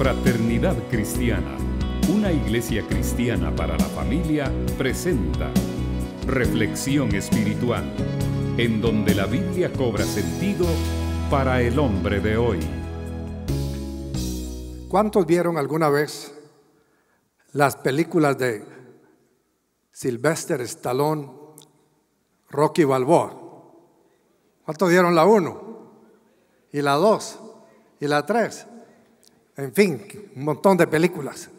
Fraternidad Cristiana, una iglesia cristiana para la familia, presenta Reflexión Espiritual, en donde la Biblia cobra sentido para el hombre de hoy. ¿Cuántos vieron alguna vez las películas de Sylvester Stallone, Rocky Balboa? ¿Cuántos vieron la 1? ¿Y la 2? ¿Y la 3? en fin, un montón de películas.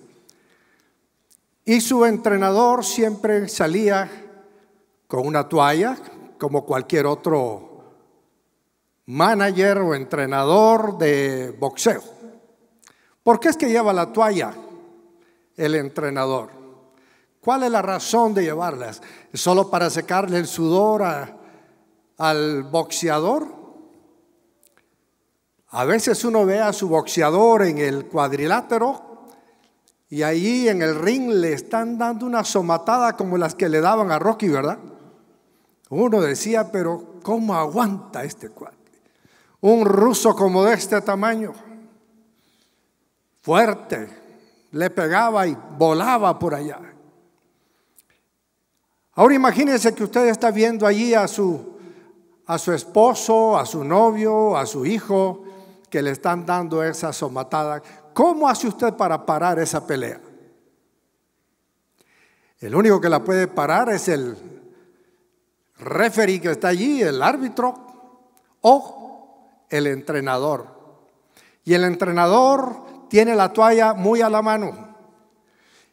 Y su entrenador siempre salía con una toalla, como cualquier otro manager o entrenador de boxeo. ¿Por qué es que lleva la toalla el entrenador? ¿Cuál es la razón de llevarlas? ¿Solo para secarle el sudor al boxeador? A veces uno ve a su boxeador en el cuadrilátero y ahí en el ring le están dando una somatada como las que le daban a Rocky, ¿verdad? Uno decía, pero ¿cómo aguanta este cuadrilátero? Un ruso como de este tamaño, fuerte, le pegaba y volaba por allá. Ahora imagínense que usted está viendo allí su, a su esposo, a su novio, a su hijo, que le están dando esa somatada, ¿cómo hace usted para parar esa pelea? El único que la puede parar es el referee que está allí, el árbitro o el entrenador. Y el entrenador tiene la toalla muy a la mano.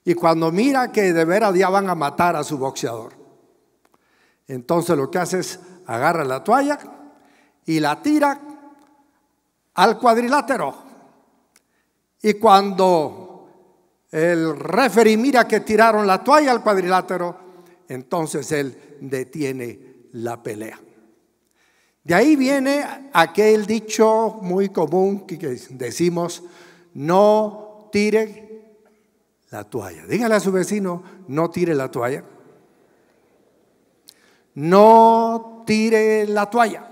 Y cuando mira que de veras ya van a matar a su boxeador, entonces lo que hace es agarra la toalla y la tira al cuadrilátero. Y cuando el referee mira que tiraron la toalla al cuadrilátero, entonces él detiene la pelea. De ahí viene aquel dicho muy común que decimos, no tire la toalla. Dígale a su vecino, no tire la toalla. No tire la toalla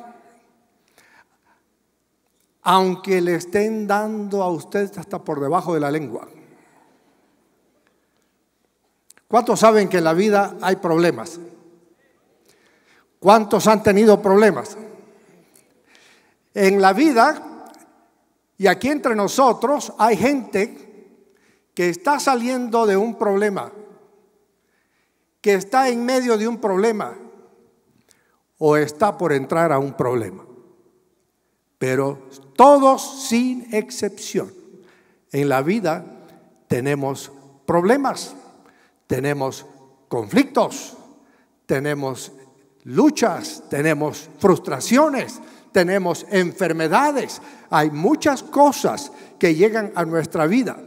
aunque le estén dando a usted hasta por debajo de la lengua. ¿Cuántos saben que en la vida hay problemas? ¿Cuántos han tenido problemas? En la vida y aquí entre nosotros hay gente que está saliendo de un problema, que está en medio de un problema o está por entrar a un problema pero todos sin excepción. En la vida tenemos problemas, tenemos conflictos, tenemos luchas, tenemos frustraciones, tenemos enfermedades, hay muchas cosas que llegan a nuestra vida.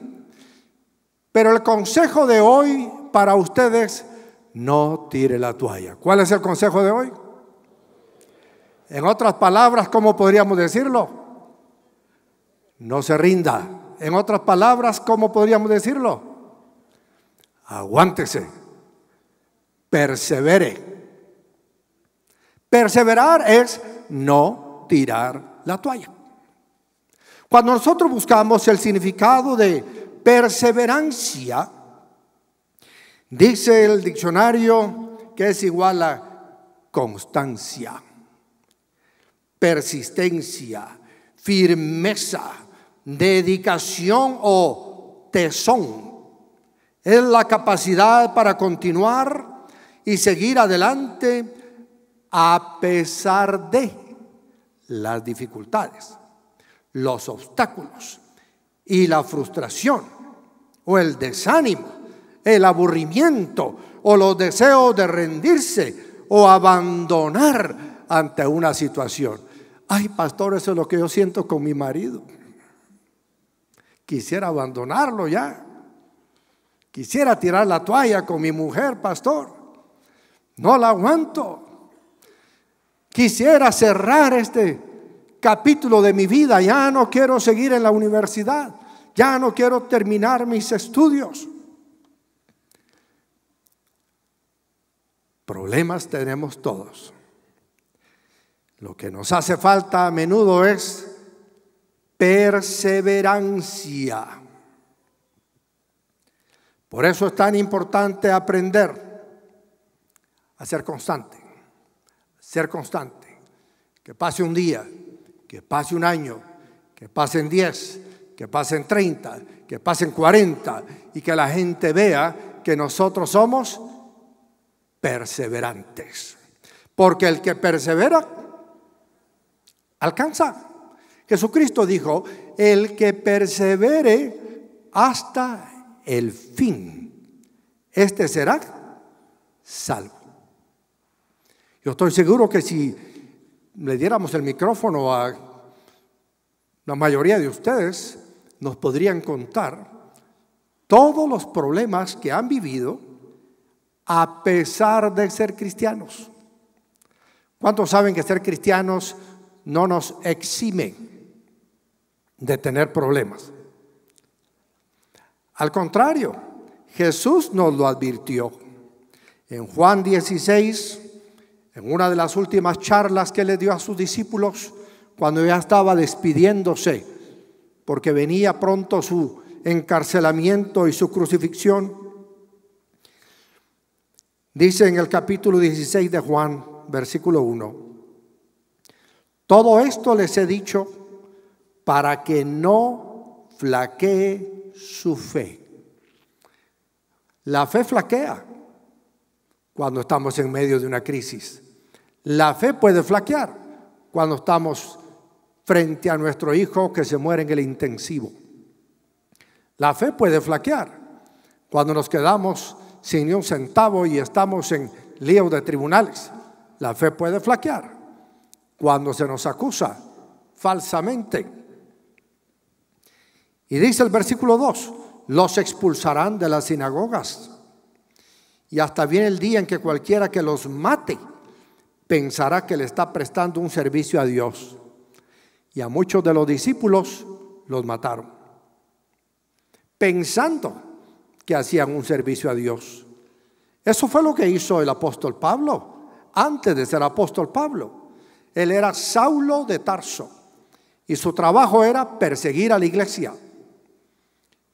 Pero el consejo de hoy para ustedes, no tire la toalla. ¿Cuál es el consejo de hoy? En otras palabras, ¿cómo podríamos decirlo? No se rinda. En otras palabras, ¿cómo podríamos decirlo? Aguántese. Persevere. Perseverar es no tirar la toalla. Cuando nosotros buscamos el significado de perseverancia, dice el diccionario que es igual a constancia persistencia, firmeza, dedicación o tesón. Es la capacidad para continuar y seguir adelante a pesar de las dificultades, los obstáculos y la frustración o el desánimo, el aburrimiento o los deseos de rendirse o abandonar ante una situación ay pastor, eso es lo que yo siento con mi marido. Quisiera abandonarlo ya. Quisiera tirar la toalla con mi mujer, pastor. No la aguanto. Quisiera cerrar este capítulo de mi vida. Ya no quiero seguir en la universidad. Ya no quiero terminar mis estudios. Problemas tenemos todos. Lo que nos hace falta a menudo es perseverancia. Por eso es tan importante aprender a ser constante, ser constante. Que pase un día, que pase un año, que pasen 10, que pasen 30, que pasen 40 y que la gente vea que nosotros somos perseverantes. Porque el que persevera alcanza. Jesucristo dijo, el que persevere hasta el fin, este será salvo. Yo estoy seguro que si le diéramos el micrófono a la mayoría de ustedes, nos podrían contar todos los problemas que han vivido a pesar de ser cristianos. ¿Cuántos saben que ser cristianos no nos exime de tener problemas. Al contrario, Jesús nos lo advirtió. En Juan 16, en una de las últimas charlas que le dio a sus discípulos, cuando ya estaba despidiéndose, porque venía pronto su encarcelamiento y su crucifixión, dice en el capítulo 16 de Juan, versículo 1, todo esto les he dicho para que no flaquee su fe. La fe flaquea cuando estamos en medio de una crisis. La fe puede flaquear cuando estamos frente a nuestro hijo que se muere en el intensivo. La fe puede flaquear cuando nos quedamos sin un centavo y estamos en lío de tribunales. La fe puede flaquear cuando se nos acusa falsamente. Y dice el versículo 2, los expulsarán de las sinagogas. Y hasta viene el día en que cualquiera que los mate pensará que le está prestando un servicio a Dios. Y a muchos de los discípulos los mataron, pensando que hacían un servicio a Dios. Eso fue lo que hizo el apóstol Pablo, antes de ser apóstol Pablo. Él era Saulo de Tarso y su trabajo era perseguir a la iglesia,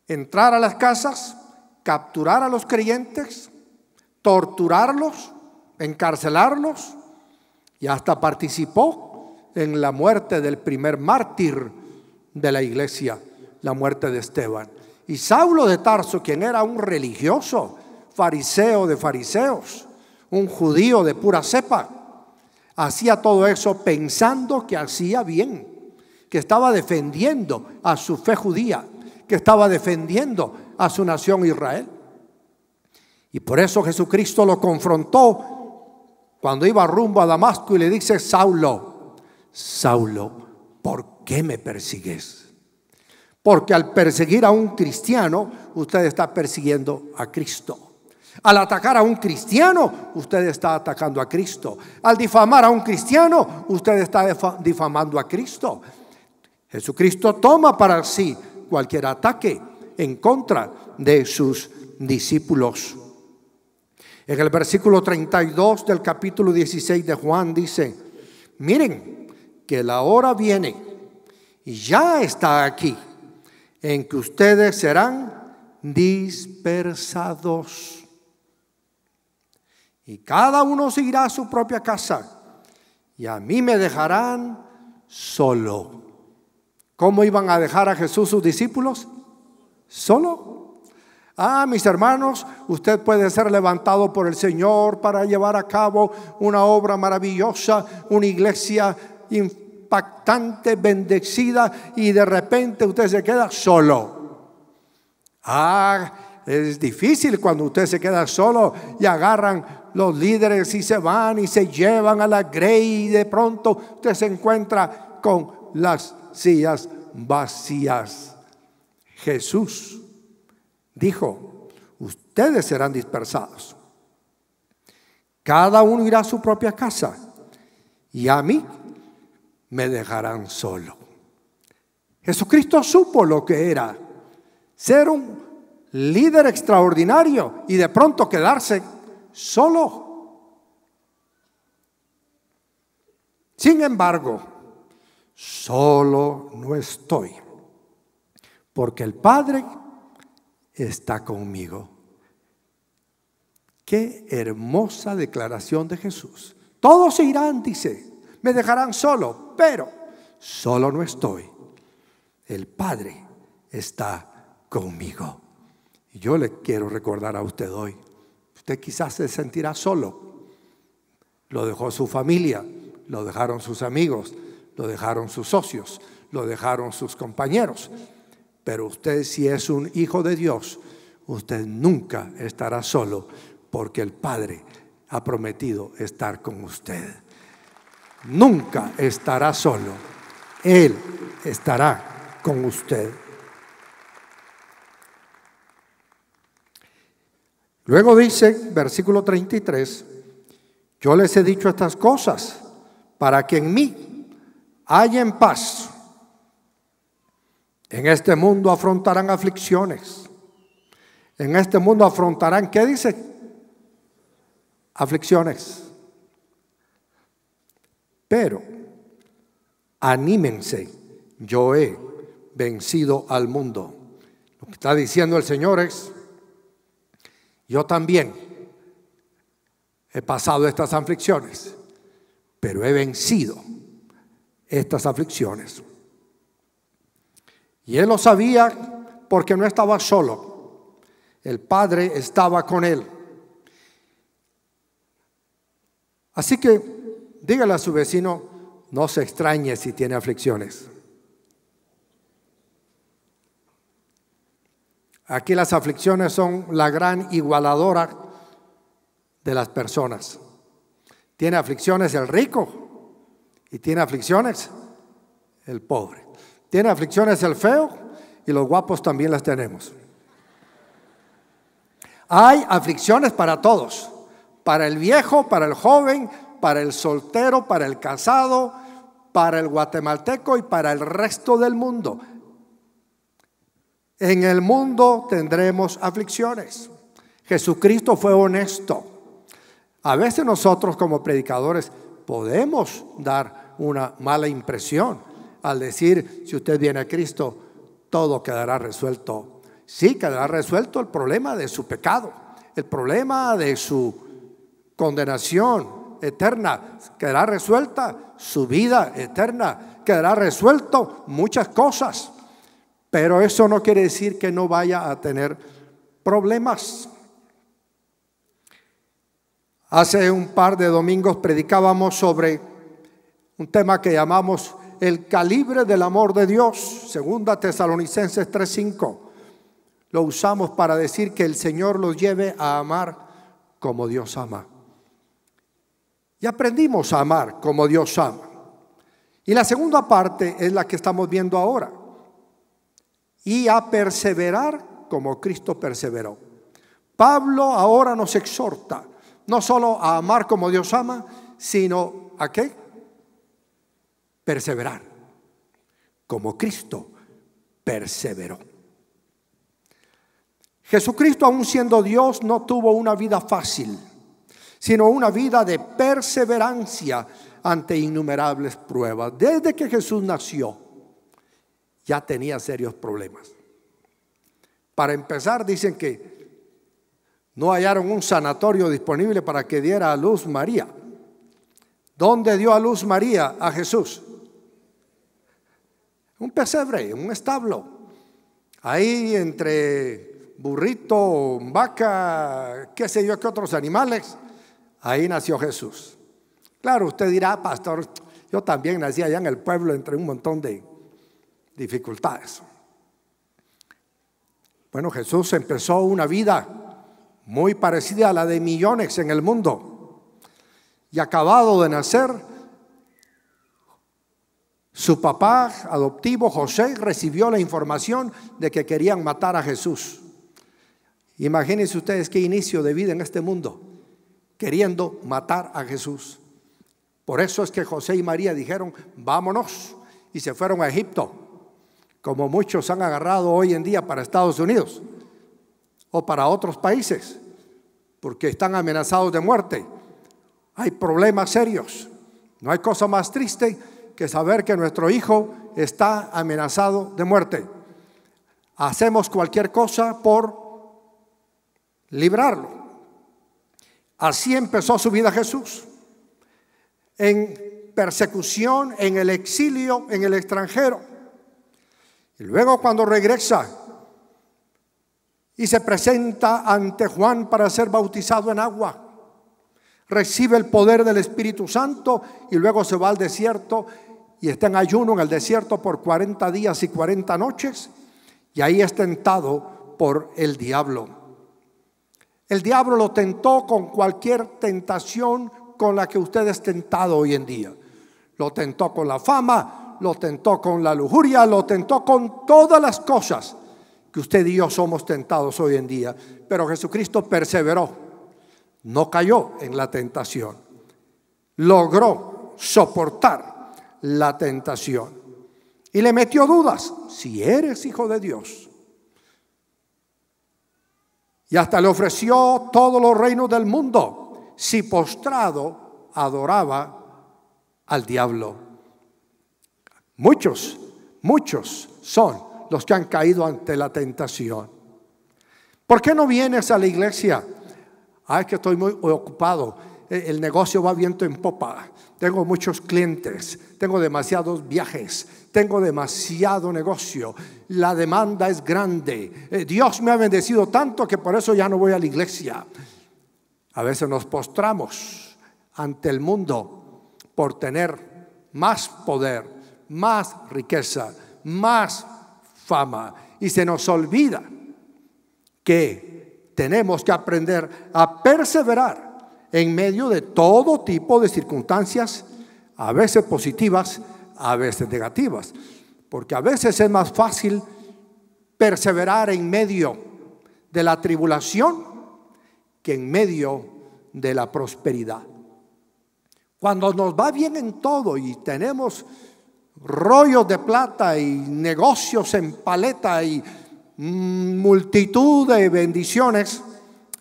entrar a las casas, capturar a los creyentes, torturarlos, encarcelarlos y hasta participó en la muerte del primer mártir de la iglesia, la muerte de Esteban. Y Saulo de Tarso, quien era un religioso, fariseo de fariseos, un judío de pura cepa, Hacía todo eso pensando que hacía bien, que estaba defendiendo a su fe judía, que estaba defendiendo a su nación Israel. Y por eso Jesucristo lo confrontó cuando iba rumbo a Damasco y le dice, Saulo, Saulo, ¿por qué me persigues? Porque al perseguir a un cristiano, usted está persiguiendo a Cristo. Al atacar a un cristiano, usted está atacando a Cristo. Al difamar a un cristiano, usted está difamando a Cristo. Jesucristo toma para sí cualquier ataque en contra de sus discípulos. En el versículo 32 del capítulo 16 de Juan dice, miren que la hora viene y ya está aquí en que ustedes serán dispersados y cada uno se irá a su propia casa, y a mí me dejarán solo. ¿Cómo iban a dejar a Jesús sus discípulos? Solo. Ah, mis hermanos, usted puede ser levantado por el Señor para llevar a cabo una obra maravillosa, una iglesia impactante, bendecida, y de repente usted se queda solo. Ah, es difícil cuando usted se queda solo y agarran los líderes y se van y se llevan a la grey y de pronto usted se encuentra con las sillas vacías. Jesús dijo, ustedes serán dispersados. Cada uno irá a su propia casa y a mí me dejarán solo. Jesucristo supo lo que era ser un líder extraordinario y de pronto quedarse solo. Sin embargo, solo no estoy, porque el Padre está conmigo. Qué hermosa declaración de Jesús. Todos irán, dice, me dejarán solo, pero solo no estoy. El Padre está conmigo yo le quiero recordar a usted hoy, usted quizás se sentirá solo. Lo dejó su familia, lo dejaron sus amigos, lo dejaron sus socios, lo dejaron sus compañeros. Pero usted si es un hijo de Dios, usted nunca estará solo porque el Padre ha prometido estar con usted. Nunca estará solo. Él estará con usted. Luego dice, versículo 33, yo les he dicho estas cosas para que en mí hallen paz. En este mundo afrontarán aflicciones. En este mundo afrontarán, ¿qué dice? Aflicciones. Pero, anímense, yo he vencido al mundo. Lo que está diciendo el Señor es, yo también he pasado estas aflicciones, pero he vencido estas aflicciones. Y él lo sabía porque no estaba solo. El Padre estaba con él. Así que dígale a su vecino, no se extrañe si tiene aflicciones. Aquí las aflicciones son la gran igualadora de las personas. Tiene aflicciones el rico y tiene aflicciones el pobre. Tiene aflicciones el feo y los guapos también las tenemos. Hay aflicciones para todos, para el viejo, para el joven, para el soltero, para el casado, para el guatemalteco y para el resto del mundo. En el mundo tendremos aflicciones. Jesucristo fue honesto. A veces nosotros como predicadores podemos dar una mala impresión al decir, si usted viene a Cristo, todo quedará resuelto. Sí, quedará resuelto el problema de su pecado, el problema de su condenación eterna, quedará resuelta su vida eterna, quedará resuelto muchas cosas. Pero eso no quiere decir que no vaya a tener problemas. Hace un par de domingos predicábamos sobre un tema que llamamos el calibre del amor de Dios, segunda Tesalonicenses 3:5. Lo usamos para decir que el Señor los lleve a amar como Dios ama. Y aprendimos a amar como Dios ama. Y la segunda parte es la que estamos viendo ahora y a perseverar como Cristo perseveró. Pablo ahora nos exhorta no solo a amar como Dios ama, sino a qué? Perseverar, como Cristo perseveró. Jesucristo, aún siendo Dios, no tuvo una vida fácil, sino una vida de perseverancia ante innumerables pruebas. Desde que Jesús nació, ya tenía serios problemas. Para empezar, dicen que no hallaron un sanatorio disponible para que diera a luz María. ¿Dónde dio a luz María a Jesús? Un pesebre, un establo. Ahí entre burrito, vaca, qué sé yo, qué otros animales. Ahí nació Jesús. Claro, usted dirá, ah, pastor, yo también nací allá en el pueblo entre un montón de dificultades. Bueno, Jesús empezó una vida muy parecida a la de millones en el mundo. Y acabado de nacer, su papá adoptivo, José, recibió la información de que querían matar a Jesús. Imagínense ustedes qué inicio de vida en este mundo, queriendo matar a Jesús. Por eso es que José y María dijeron, vámonos, y se fueron a Egipto como muchos han agarrado hoy en día para Estados Unidos o para otros países, porque están amenazados de muerte. Hay problemas serios. No hay cosa más triste que saber que nuestro hijo está amenazado de muerte. Hacemos cualquier cosa por librarlo. Así empezó su vida Jesús. En persecución, en el exilio, en el extranjero y luego cuando regresa y se presenta ante Juan para ser bautizado en agua, recibe el poder del Espíritu Santo y luego se va al desierto y está en ayuno en el desierto por 40 días y 40 noches y ahí es tentado por el diablo. El diablo lo tentó con cualquier tentación con la que usted es tentado hoy en día. Lo tentó con la fama, lo tentó con la lujuria, lo tentó con todas las cosas que usted y yo somos tentados hoy en día. Pero Jesucristo perseveró, no cayó en la tentación, logró soportar la tentación. Y le metió dudas, si eres hijo de Dios. Y hasta le ofreció todos los reinos del mundo, si postrado adoraba al diablo. Muchos, muchos son los que han caído ante la tentación. ¿Por qué no vienes a la iglesia? Ay ah, que estoy muy ocupado. E, el negocio va viento en popa. Tengo muchos clientes. Tengo demasiados viajes. Tengo demasiado negocio. La demanda es grande. Eh, Dios me ha bendecido tanto que por eso ya no voy a la iglesia. A veces nos postramos ante el mundo por tener más poder, más riqueza, más fama. Y se nos olvida que tenemos que aprender a perseverar en medio de todo tipo de circunstancias, a veces positivas, a veces negativas. Porque a veces es más fácil perseverar en medio de la tribulación que en medio de la prosperidad. Cuando nos va bien en todo y tenemos rollos de plata y negocios en paleta y mm, multitud de bendiciones,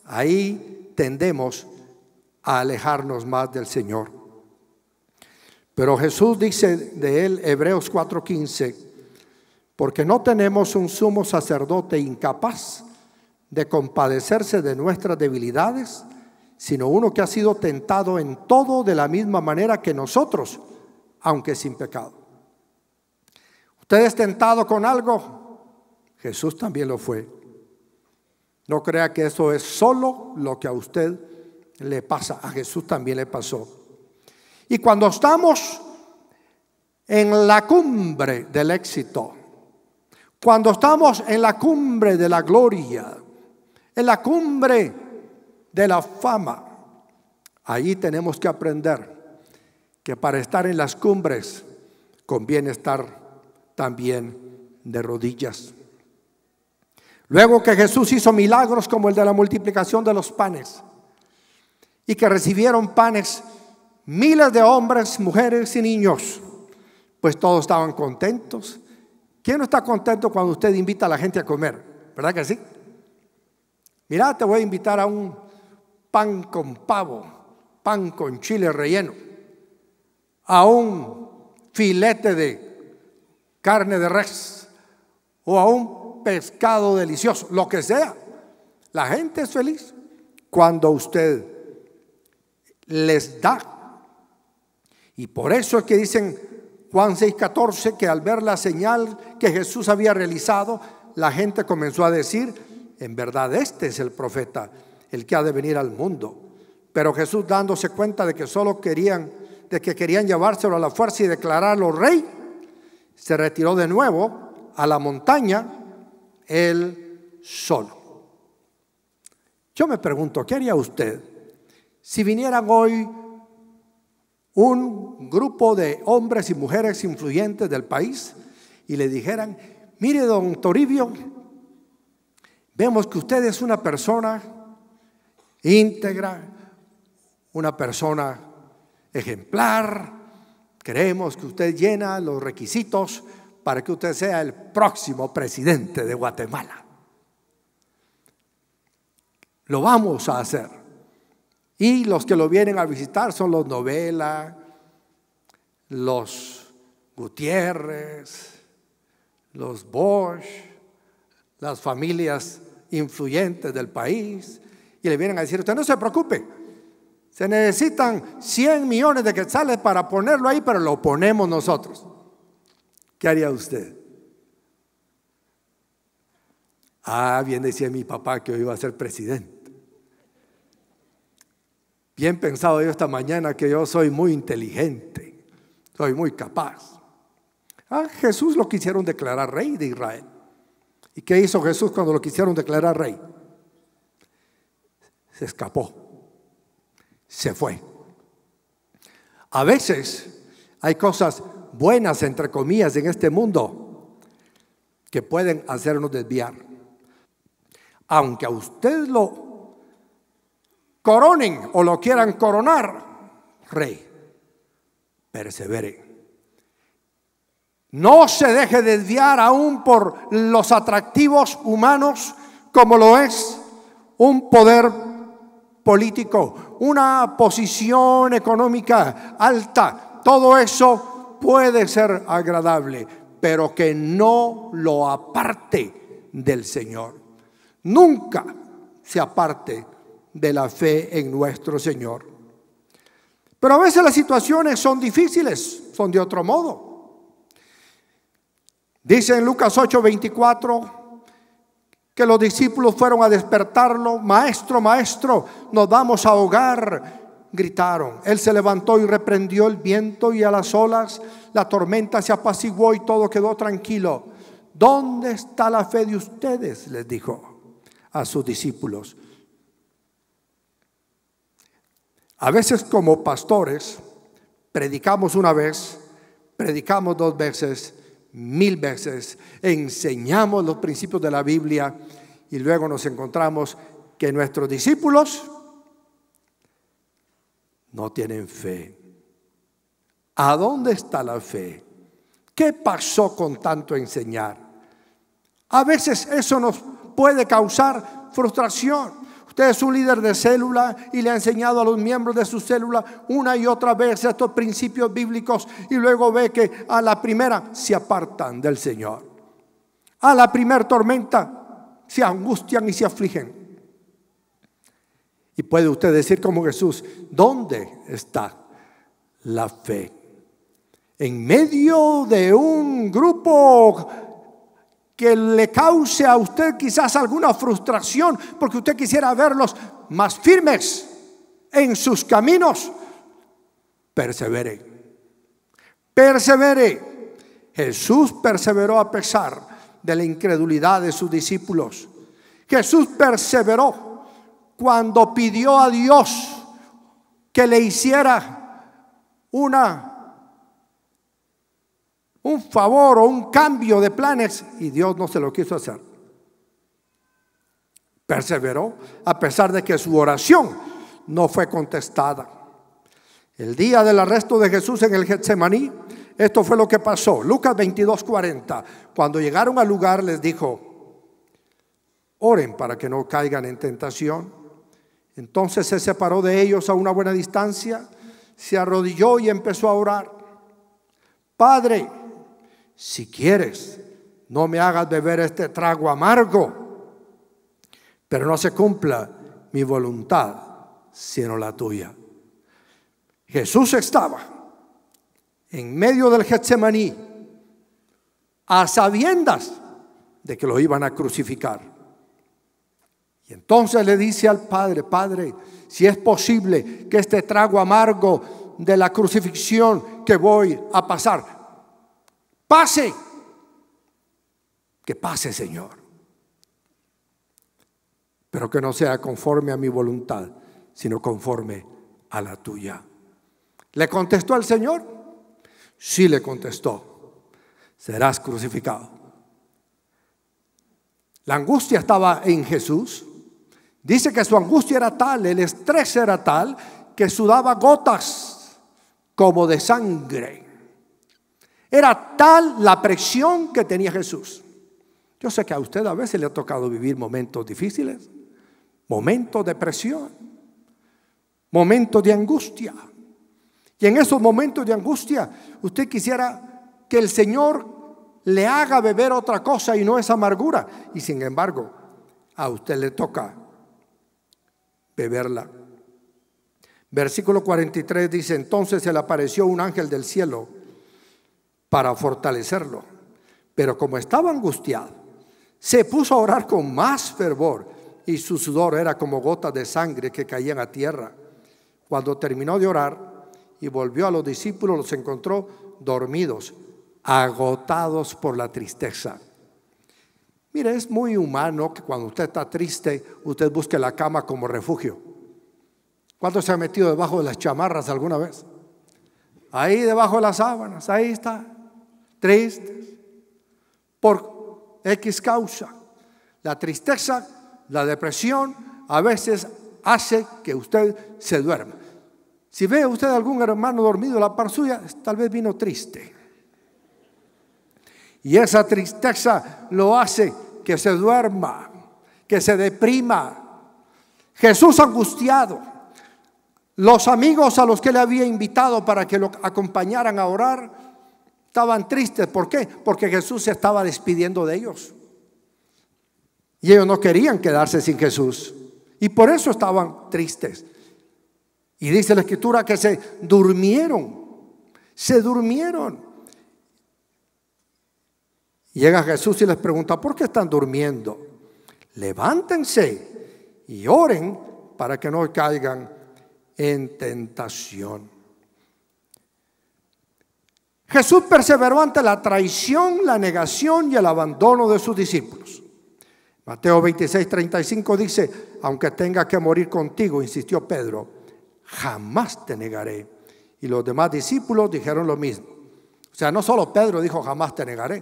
ahí tendemos a alejarnos más del Señor. Pero Jesús dice de él, Hebreos 4:15, porque no tenemos un sumo sacerdote incapaz de compadecerse de nuestras debilidades, sino uno que ha sido tentado en todo de la misma manera que nosotros, aunque sin pecado. ¿Usted es tentado con algo? Jesús también lo fue. No crea que eso es solo lo que a usted le pasa. A Jesús también le pasó. Y cuando estamos en la cumbre del éxito, cuando estamos en la cumbre de la gloria, en la cumbre de la fama, ahí tenemos que aprender que para estar en las cumbres conviene estar también de rodillas. Luego que Jesús hizo milagros como el de la multiplicación de los panes y que recibieron panes miles de hombres, mujeres y niños, pues todos estaban contentos. ¿Quién no está contento cuando usted invita a la gente a comer? ¿Verdad que sí? mira te voy a invitar a un pan con pavo, pan con chile relleno, a un filete de carne de res o a un pescado delicioso, lo que sea. La gente es feliz cuando usted les da. Y por eso es que dicen Juan 6:14 que al ver la señal que Jesús había realizado, la gente comenzó a decir, en verdad este es el profeta, el que ha de venir al mundo. Pero Jesús dándose cuenta de que solo querían, de que querían llevárselo a la fuerza y declararlo rey, se retiró de nuevo a la montaña el solo. Yo me pregunto, ¿qué haría usted si vinieran hoy un grupo de hombres y mujeres influyentes del país y le dijeran, mire don Toribio, vemos que usted es una persona íntegra, una persona ejemplar, Creemos que usted llena los requisitos para que usted sea el próximo presidente de Guatemala. Lo vamos a hacer. Y los que lo vienen a visitar son los Novela, los Gutiérrez, los Bosch, las familias influyentes del país, y le vienen a decir, usted no se preocupe, se necesitan 100 millones de quetzales para ponerlo ahí, pero lo ponemos nosotros. ¿Qué haría usted? Ah, bien decía mi papá que yo iba a ser presidente. Bien pensado yo esta mañana que yo soy muy inteligente, soy muy capaz. Ah, Jesús lo quisieron declarar rey de Israel. ¿Y qué hizo Jesús cuando lo quisieron declarar rey? Se escapó se fue. A veces hay cosas buenas, entre comillas, en este mundo que pueden hacernos desviar. Aunque a usted lo coronen o lo quieran coronar, rey, persevere. No se deje desviar aún por los atractivos humanos como lo es un poder político, una posición económica alta, todo eso puede ser agradable, pero que no lo aparte del Señor. Nunca se aparte de la fe en nuestro Señor. Pero a veces las situaciones son difíciles, son de otro modo. Dice en Lucas 8, 24, que los discípulos fueron a despertarlo, maestro, maestro, nos vamos a ahogar, gritaron. Él se levantó y reprendió el viento y a las olas, la tormenta se apaciguó y todo quedó tranquilo. ¿Dónde está la fe de ustedes? les dijo a sus discípulos. A veces como pastores, predicamos una vez, predicamos dos veces mil veces, enseñamos los principios de la Biblia y luego nos encontramos que nuestros discípulos no tienen fe. ¿A dónde está la fe? ¿Qué pasó con tanto enseñar? A veces eso nos puede causar frustración. Usted es un líder de célula y le ha enseñado a los miembros de su célula una y otra vez estos principios bíblicos y luego ve que a la primera se apartan del Señor. A la primera tormenta se angustian y se afligen. Y puede usted decir como Jesús, ¿dónde está la fe? En medio de un grupo que le cause a usted quizás alguna frustración porque usted quisiera verlos más firmes en sus caminos, persevere. Persevere. Jesús perseveró a pesar de la incredulidad de sus discípulos. Jesús perseveró cuando pidió a Dios que le hiciera una un favor o un cambio de planes y Dios no se lo quiso hacer. Perseveró a pesar de que su oración no fue contestada. El día del arresto de Jesús en el Getsemaní, esto fue lo que pasó. Lucas 22, 40. Cuando llegaron al lugar les dijo, oren para que no caigan en tentación. Entonces se separó de ellos a una buena distancia, se arrodilló y empezó a orar. Padre, si quieres, no me hagas beber este trago amargo, pero no se cumpla mi voluntad, sino la tuya. Jesús estaba en medio del Getsemaní, a sabiendas de que lo iban a crucificar. Y entonces le dice al Padre, Padre, si es posible que este trago amargo de la crucifixión que voy a pasar Pase. Que pase, Señor. Pero que no sea conforme a mi voluntad, sino conforme a la tuya. ¿Le contestó al Señor? Sí le contestó. Serás crucificado. La angustia estaba en Jesús. Dice que su angustia era tal, el estrés era tal, que sudaba gotas como de sangre. Era tal la presión que tenía Jesús. Yo sé que a usted a veces le ha tocado vivir momentos difíciles, momentos de presión, momentos de angustia. Y en esos momentos de angustia, usted quisiera que el Señor le haga beber otra cosa y no esa amargura. Y sin embargo, a usted le toca beberla. Versículo 43 dice, entonces se le apareció un ángel del cielo para fortalecerlo. Pero como estaba angustiado, se puso a orar con más fervor y su sudor era como gotas de sangre que caían a tierra. Cuando terminó de orar y volvió a los discípulos, los encontró dormidos, agotados por la tristeza. Mire, es muy humano que cuando usted está triste, usted busque la cama como refugio. ¿Cuándo se ha metido debajo de las chamarras alguna vez? Ahí debajo de las sábanas, ahí está. Triste por X causa. La tristeza, la depresión, a veces hace que usted se duerma. Si ve usted algún hermano dormido la par suya, tal vez vino triste. Y esa tristeza lo hace que se duerma, que se deprima. Jesús angustiado, los amigos a los que le había invitado para que lo acompañaran a orar, Estaban tristes, ¿por qué? Porque Jesús se estaba despidiendo de ellos. Y ellos no querían quedarse sin Jesús. Y por eso estaban tristes. Y dice la escritura que se durmieron, se durmieron. Llega Jesús y les pregunta, ¿por qué están durmiendo? Levántense y oren para que no caigan en tentación. Jesús perseveró ante la traición, la negación y el abandono de sus discípulos. Mateo 26, 35 dice, aunque tenga que morir contigo, insistió Pedro, jamás te negaré. Y los demás discípulos dijeron lo mismo. O sea, no solo Pedro dijo, jamás te negaré.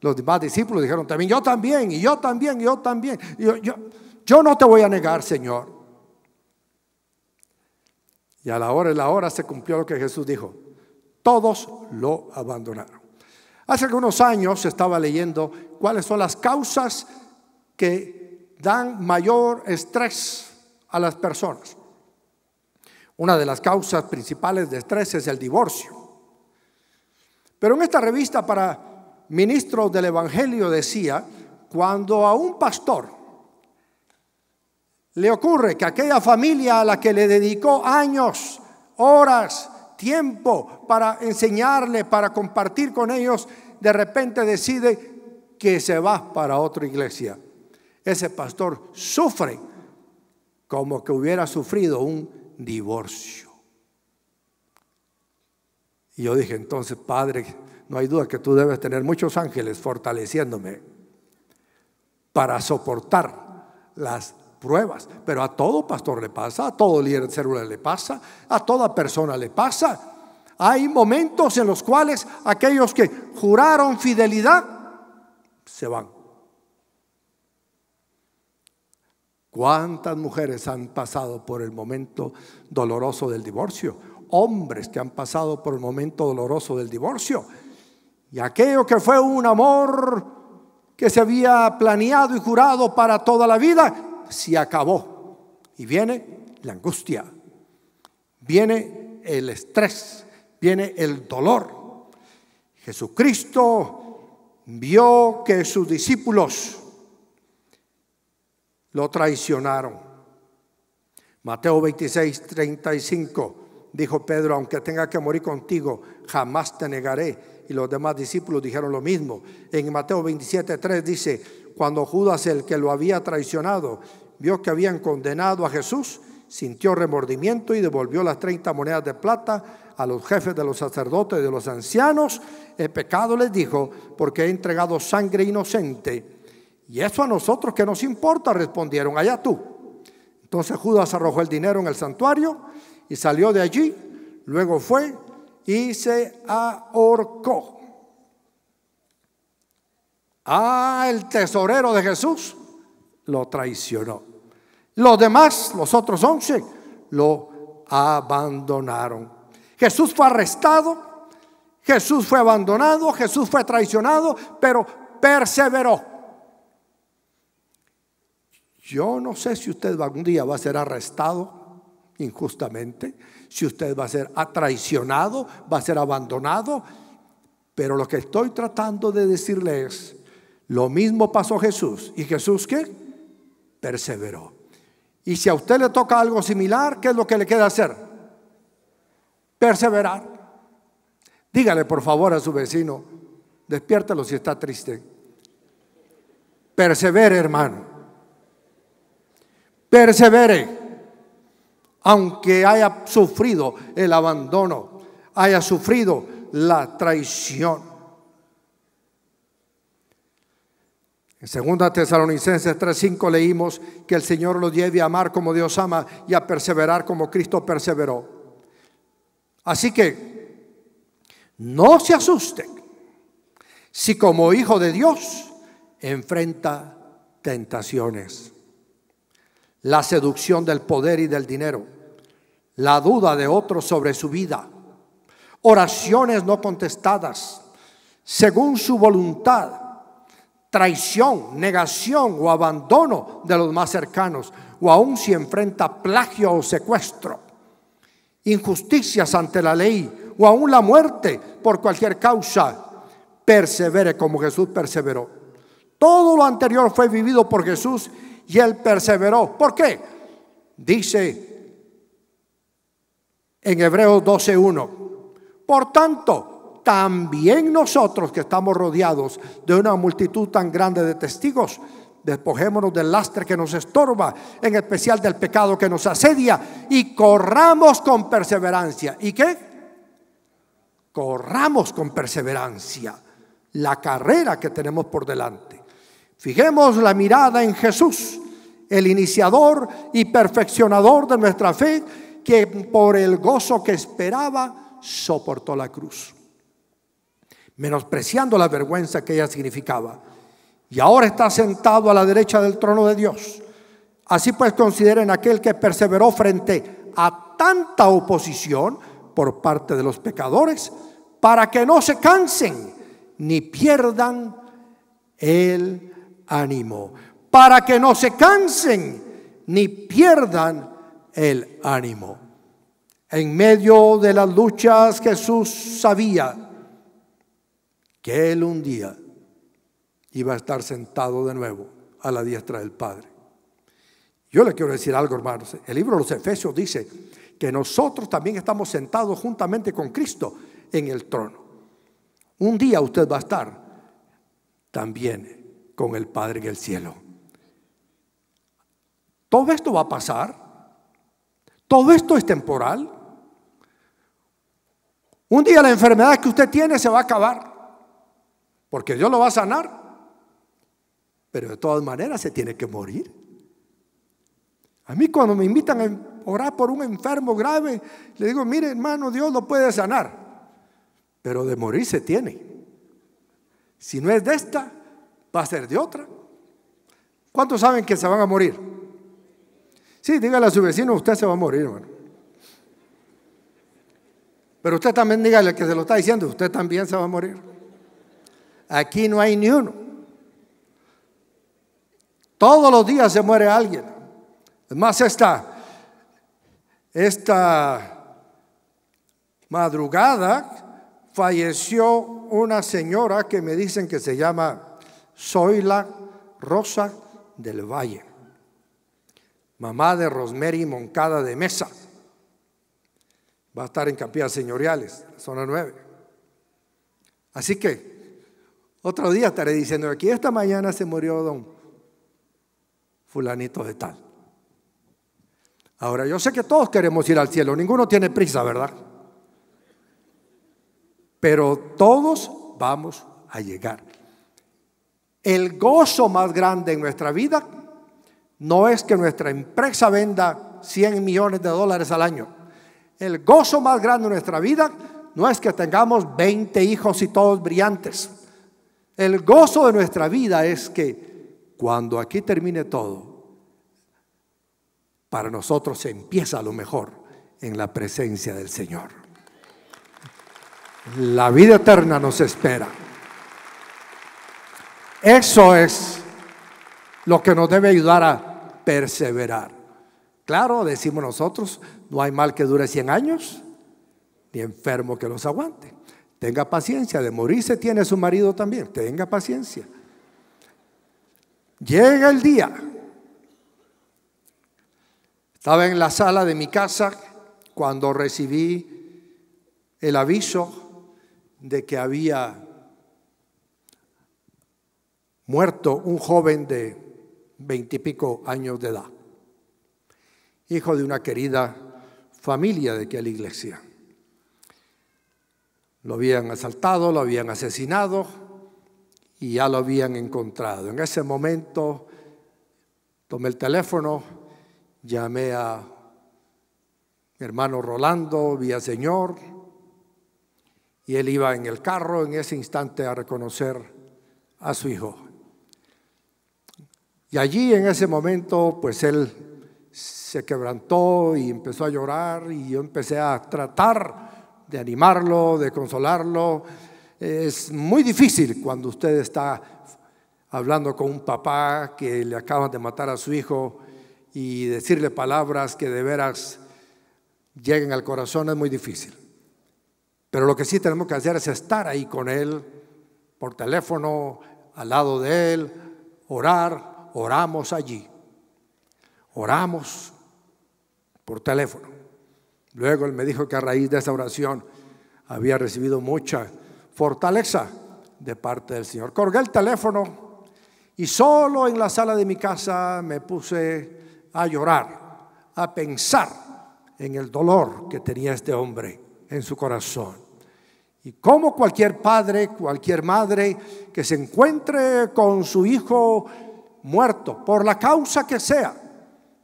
Los demás discípulos dijeron también, yo también, y yo también, y yo también. yo, yo, yo no te voy a negar, Señor. Y a la hora y la hora se cumplió lo que Jesús dijo. Todos lo abandonaron. Hace algunos años estaba leyendo cuáles son las causas que dan mayor estrés a las personas. Una de las causas principales de estrés es el divorcio. Pero en esta revista para ministros del Evangelio decía, cuando a un pastor le ocurre que aquella familia a la que le dedicó años, horas, tiempo para enseñarle, para compartir con ellos, de repente decide que se va para otra iglesia. Ese pastor sufre como que hubiera sufrido un divorcio. Y yo dije entonces, Padre, no hay duda que tú debes tener muchos ángeles fortaleciéndome para soportar las pruebas, pero a todo pastor le pasa, a todo líder de célula le pasa, a toda persona le pasa. Hay momentos en los cuales aquellos que juraron fidelidad se van. ¿Cuántas mujeres han pasado por el momento doloroso del divorcio? Hombres que han pasado por el momento doloroso del divorcio. Y aquello que fue un amor que se había planeado y jurado para toda la vida, se acabó. Y viene la angustia, viene el estrés, viene el dolor. Jesucristo vio que sus discípulos lo traicionaron. Mateo 26, 35 dijo Pedro, aunque tenga que morir contigo, jamás te negaré. Y los demás discípulos dijeron lo mismo. En Mateo 27, 3 dice, cuando Judas, el que lo había traicionado, vio que habían condenado a Jesús, sintió remordimiento y devolvió las 30 monedas de plata a los jefes de los sacerdotes y de los ancianos. El pecado les dijo, porque he entregado sangre inocente. Y eso a nosotros que nos importa, respondieron, allá tú. Entonces Judas arrojó el dinero en el santuario y salió de allí, luego fue y se ahorcó. Ah, el tesorero de Jesús lo traicionó. Los demás, los otros once, lo abandonaron. Jesús fue arrestado, Jesús fue abandonado, Jesús fue traicionado, pero perseveró. Yo no sé si usted algún día va a ser arrestado injustamente, si usted va a ser traicionado, va a ser abandonado, pero lo que estoy tratando de decirle es, lo mismo pasó Jesús. ¿Y Jesús qué? Perseveró. Y si a usted le toca algo similar, ¿qué es lo que le queda hacer? Perseverar. Dígale por favor a su vecino, despiértalo si está triste. Persevere, hermano. Persevere. Aunque haya sufrido el abandono, haya sufrido la traición. En 2 Tesalonicenses 3:5 leímos que el Señor lo lleve a amar como Dios ama y a perseverar como Cristo perseveró. Así que no se asusten si como hijo de Dios enfrenta tentaciones, la seducción del poder y del dinero, la duda de otros sobre su vida, oraciones no contestadas, según su voluntad traición, negación o abandono de los más cercanos, o aún si enfrenta plagio o secuestro, injusticias ante la ley, o aún la muerte por cualquier causa, persevere como Jesús perseveró. Todo lo anterior fue vivido por Jesús y él perseveró. ¿Por qué? Dice en Hebreos 12.1. Por tanto, también nosotros que estamos rodeados de una multitud tan grande de testigos, despojémonos del lastre que nos estorba, en especial del pecado que nos asedia, y corramos con perseverancia. ¿Y qué? Corramos con perseverancia la carrera que tenemos por delante. Fijemos la mirada en Jesús, el iniciador y perfeccionador de nuestra fe, que por el gozo que esperaba soportó la cruz menospreciando la vergüenza que ella significaba. Y ahora está sentado a la derecha del trono de Dios. Así pues consideren aquel que perseveró frente a tanta oposición por parte de los pecadores, para que no se cansen ni pierdan el ánimo. Para que no se cansen ni pierdan el ánimo. En medio de las luchas Jesús sabía que Él un día iba a estar sentado de nuevo a la diestra del Padre. Yo le quiero decir algo, hermanos. El libro de los Efesios dice que nosotros también estamos sentados juntamente con Cristo en el trono. Un día usted va a estar también con el Padre en el cielo. Todo esto va a pasar. Todo esto es temporal. Un día la enfermedad que usted tiene se va a acabar. Porque Dios lo va a sanar. Pero de todas maneras se tiene que morir. A mí cuando me invitan a orar por un enfermo grave, le digo, mire hermano, Dios lo puede sanar. Pero de morir se tiene. Si no es de esta, va a ser de otra. ¿Cuántos saben que se van a morir? Sí, dígale a su vecino, usted se va a morir, hermano. Pero usted también dígale que se lo está diciendo, usted también se va a morir. Aquí no hay ni uno. Todos los días se muere alguien. Más esta, esta madrugada falleció una señora que me dicen que se llama Zoila Rosa del Valle, mamá de Rosemary Moncada de Mesa. Va a estar en Capillas Señoriales, zona 9. Así que otro día estaré diciendo, aquí esta mañana se murió don fulanito de tal. Ahora, yo sé que todos queremos ir al cielo, ninguno tiene prisa, ¿verdad? Pero todos vamos a llegar. El gozo más grande en nuestra vida no es que nuestra empresa venda 100 millones de dólares al año. El gozo más grande en nuestra vida no es que tengamos 20 hijos y todos brillantes. El gozo de nuestra vida es que cuando aquí termine todo, para nosotros se empieza lo mejor en la presencia del Señor. La vida eterna nos espera. Eso es lo que nos debe ayudar a perseverar. Claro, decimos nosotros, no hay mal que dure 100 años, ni enfermo que los aguante. Tenga paciencia, de morirse tiene su marido también, tenga paciencia. Llega el día. Estaba en la sala de mi casa cuando recibí el aviso de que había muerto un joven de veintipico años de edad, hijo de una querida familia de la iglesia. Lo habían asaltado, lo habían asesinado y ya lo habían encontrado. En ese momento tomé el teléfono, llamé a mi hermano Rolando vía señor y él iba en el carro en ese instante a reconocer a su hijo. Y allí en ese momento pues él se quebrantó y empezó a llorar y yo empecé a tratar de animarlo, de consolarlo. Es muy difícil cuando usted está hablando con un papá que le acaban de matar a su hijo y decirle palabras que de veras lleguen al corazón es muy difícil. Pero lo que sí tenemos que hacer es estar ahí con él, por teléfono, al lado de él, orar, oramos allí, oramos por teléfono. Luego él me dijo que a raíz de esa oración había recibido mucha fortaleza de parte del Señor. Colgué el teléfono y solo en la sala de mi casa me puse a llorar, a pensar en el dolor que tenía este hombre en su corazón. Y como cualquier padre, cualquier madre que se encuentre con su hijo muerto, por la causa que sea,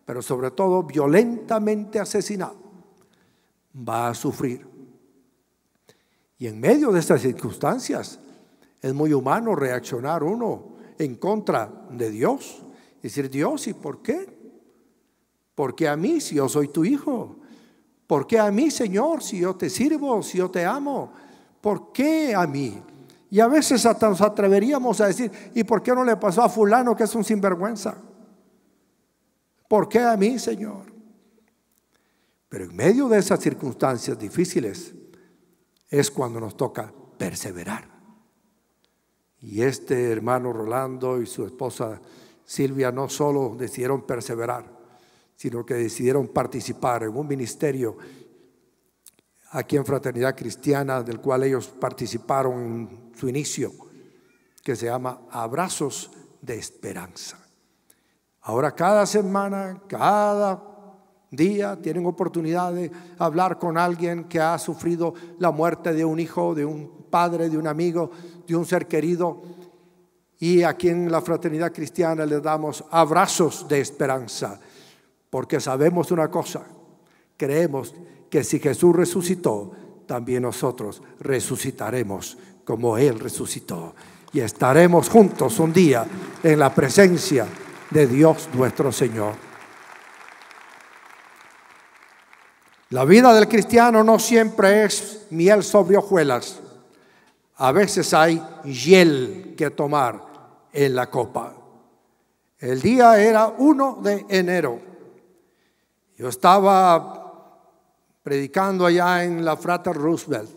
pero sobre todo violentamente asesinado, va a sufrir. Y en medio de estas circunstancias es muy humano reaccionar uno en contra de Dios. Decir, Dios, ¿y por qué? ¿Por qué a mí si yo soy tu hijo? ¿Por qué a mí, Señor, si yo te sirvo, si yo te amo? ¿Por qué a mí? Y a veces hasta nos atreveríamos a decir, ¿y por qué no le pasó a fulano que es un sinvergüenza? ¿Por qué a mí, Señor? Pero en medio de esas circunstancias difíciles es cuando nos toca perseverar. Y este hermano Rolando y su esposa Silvia no solo decidieron perseverar, sino que decidieron participar en un ministerio aquí en Fraternidad Cristiana, del cual ellos participaron en su inicio, que se llama Abrazos de Esperanza. Ahora cada semana, cada día, tienen oportunidad de hablar con alguien que ha sufrido la muerte de un hijo, de un padre, de un amigo, de un ser querido. Y aquí en la fraternidad cristiana le damos abrazos de esperanza, porque sabemos una cosa, creemos que si Jesús resucitó, también nosotros resucitaremos como Él resucitó. Y estaremos juntos un día en la presencia de Dios nuestro Señor. La vida del cristiano no siempre es miel sobre hojuelas. A veces hay hiel que tomar en la copa. El día era 1 de enero. Yo estaba predicando allá en la Frater Roosevelt.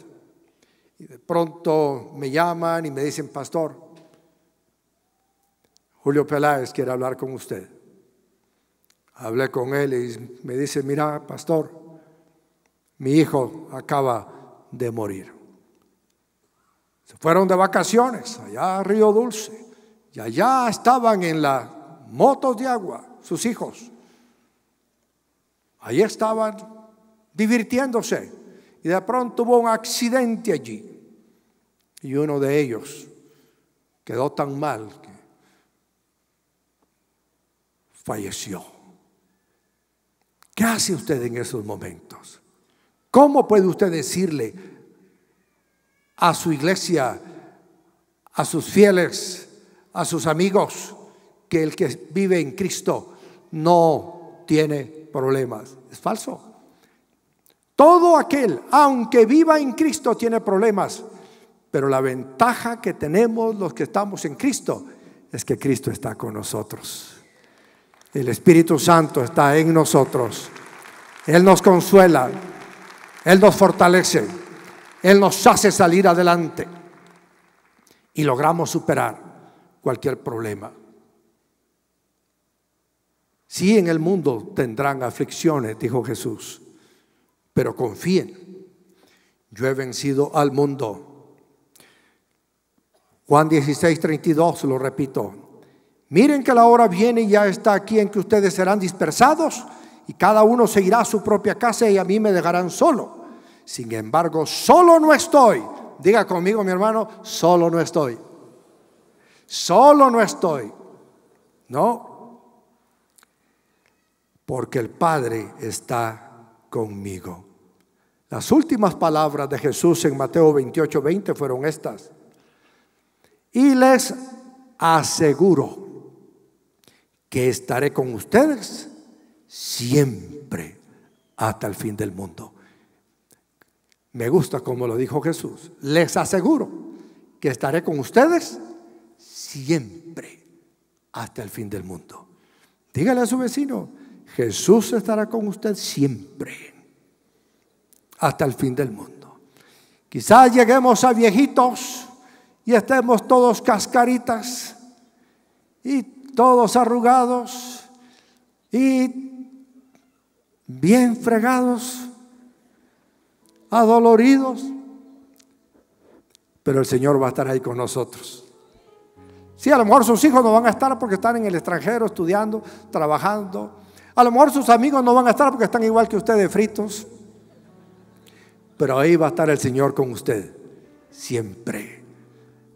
Y de pronto me llaman y me dicen, pastor, Julio Peláez quiere hablar con usted. Hablé con él y me dice, mira, pastor, mi hijo acaba de morir. Se fueron de vacaciones allá a Río Dulce y allá estaban en las motos de agua sus hijos. Allí estaban divirtiéndose y de pronto hubo un accidente allí. Y uno de ellos quedó tan mal que falleció. ¿Qué hace usted en esos momentos? ¿Cómo puede usted decirle a su iglesia, a sus fieles, a sus amigos, que el que vive en Cristo no tiene problemas? Es falso. Todo aquel, aunque viva en Cristo, tiene problemas. Pero la ventaja que tenemos los que estamos en Cristo es que Cristo está con nosotros. El Espíritu Santo está en nosotros. Él nos consuela, él nos fortalece, Él nos hace salir adelante y logramos superar cualquier problema. Sí, en el mundo tendrán aflicciones, dijo Jesús, pero confíen, yo he vencido al mundo. Juan 16, 32, lo repito, miren que la hora viene y ya está aquí en que ustedes serán dispersados y cada uno seguirá a su propia casa y a mí me dejarán solo. Sin embargo, solo no estoy. Diga conmigo, mi hermano, solo no estoy. Solo no estoy. No. Porque el Padre está conmigo. Las últimas palabras de Jesús en Mateo 28, 20 fueron estas. Y les aseguro que estaré con ustedes siempre hasta el fin del mundo. Me gusta como lo dijo Jesús. Les aseguro que estaré con ustedes siempre hasta el fin del mundo. Dígale a su vecino, Jesús estará con usted siempre hasta el fin del mundo. Quizás lleguemos a viejitos y estemos todos cascaritas y todos arrugados y bien fregados, adoloridos, pero el Señor va a estar ahí con nosotros. Sí, a lo mejor sus hijos no van a estar porque están en el extranjero estudiando, trabajando. A lo mejor sus amigos no van a estar porque están igual que ustedes fritos. Pero ahí va a estar el Señor con usted. Siempre.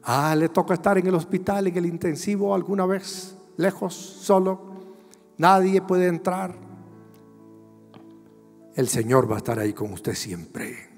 Ah, le toca estar en el hospital, en el intensivo alguna vez, lejos, solo. Nadie puede entrar el Señor va a estar ahí con usted siempre.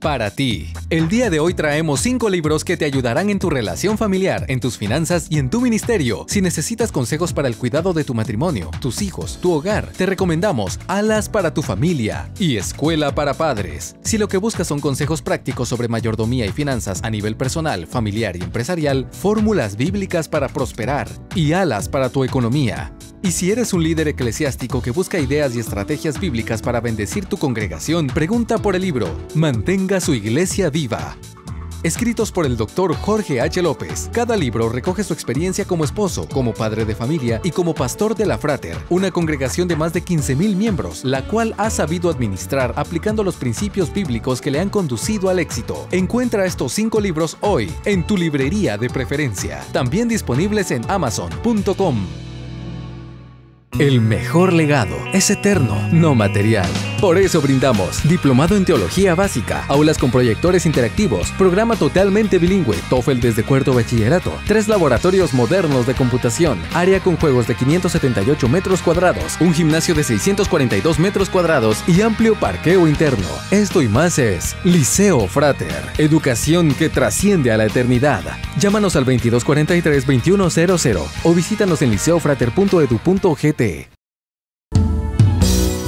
Para ti, el día de hoy traemos 5 libros que te ayudarán en tu relación familiar, en tus finanzas y en tu ministerio. Si necesitas consejos para el cuidado de tu matrimonio, tus hijos, tu hogar, te recomendamos Alas para tu familia y Escuela para Padres. Si lo que buscas son consejos prácticos sobre mayordomía y finanzas a nivel personal, familiar y empresarial, Fórmulas Bíblicas para Prosperar y Alas para tu Economía. Y si eres un líder eclesiástico que busca ideas y estrategias bíblicas para bendecir tu congregación, pregunta por el libro Mantenga su iglesia viva. Escritos por el doctor Jorge H. López, cada libro recoge su experiencia como esposo, como padre de familia y como pastor de la Frater, una congregación de más de 15.000 miembros, la cual ha sabido administrar aplicando los principios bíblicos que le han conducido al éxito. Encuentra estos cinco libros hoy en tu librería de preferencia, también disponibles en amazon.com. El mejor legado es eterno, no material. Por eso brindamos Diplomado en Teología Básica, aulas con proyectores interactivos, programa totalmente bilingüe, TOEFL desde cuarto bachillerato, tres laboratorios modernos de computación, área con juegos de 578 metros cuadrados, un gimnasio de 642 metros cuadrados y amplio parqueo interno. Esto y más es Liceo Frater, educación que trasciende a la eternidad. Llámanos al 2243-2100 o visítanos en liceofrater.edu.gt.